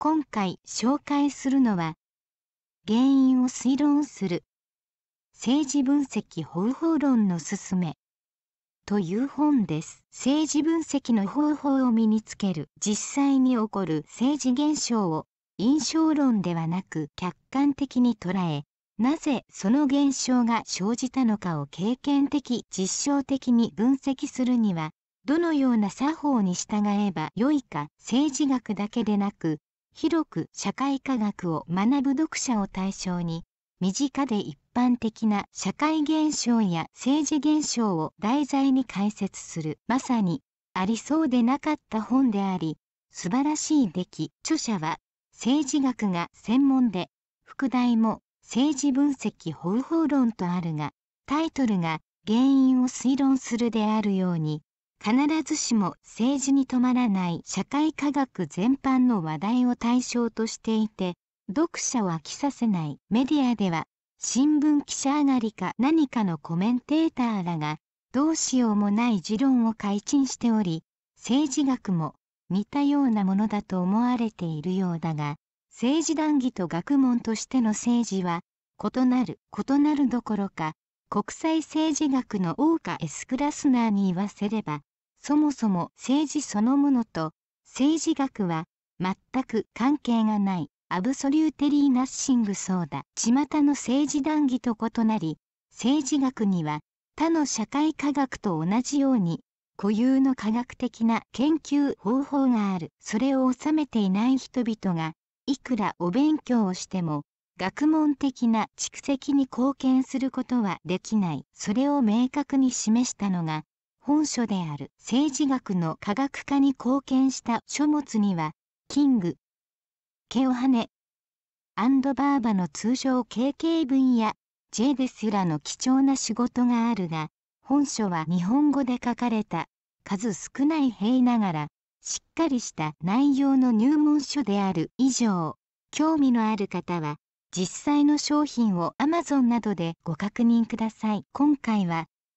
今回紹介するのは原因を推論する政治分析方法論のすすめという本です政治分析の方法を身につける実際に起こる政治現象を印象論ではなく客観的に捉えなぜその現象が生じたのかを経験的実証的に分析するにはどのような作法に従えばよいか政治学だけでなく広く社会科学を学ぶ読者を対象に身近で一般的な社会現象や政治現象を題材に解説するまさにありそうでなかった本であり素晴らしい出来著者は政治学が専門で副題も政治分析方法論とあるがタイトルが原因を推論するであるように必ずしも政治に止まらない社会科学全般の話題を対象としていて読者を飽きさせないメディアでは新聞記者上がりか何かのコメンテーターらがどうしようもない持論を改陳しており政治学も似たようなものだと思われているようだが政治談義と学問としての政治は異なる異なるどころか国際政治学の大岡 S クラスナーに言わせればそもそも政治そのものと政治学は全く関係がないアブソリューテリーナッシングそうだ巷の政治談義と異なり政治学には他の社会科学と同じように固有の科学的な研究方法があるそれを収めていない人々がいくらお勉強をしても学問的な蓄積に貢献することはできないそれを明確に示したのが本書である政治学の科学化に貢献した書物にはキングケオハネアンドバーバの通常 KK 文やジ J ですらの貴重な仕事があるが本書は日本語で書かれた数少ない塀ながらしっかりした内容の入門書である以上興味のある方は実際の商品を Amazon などでご確認ください。今回は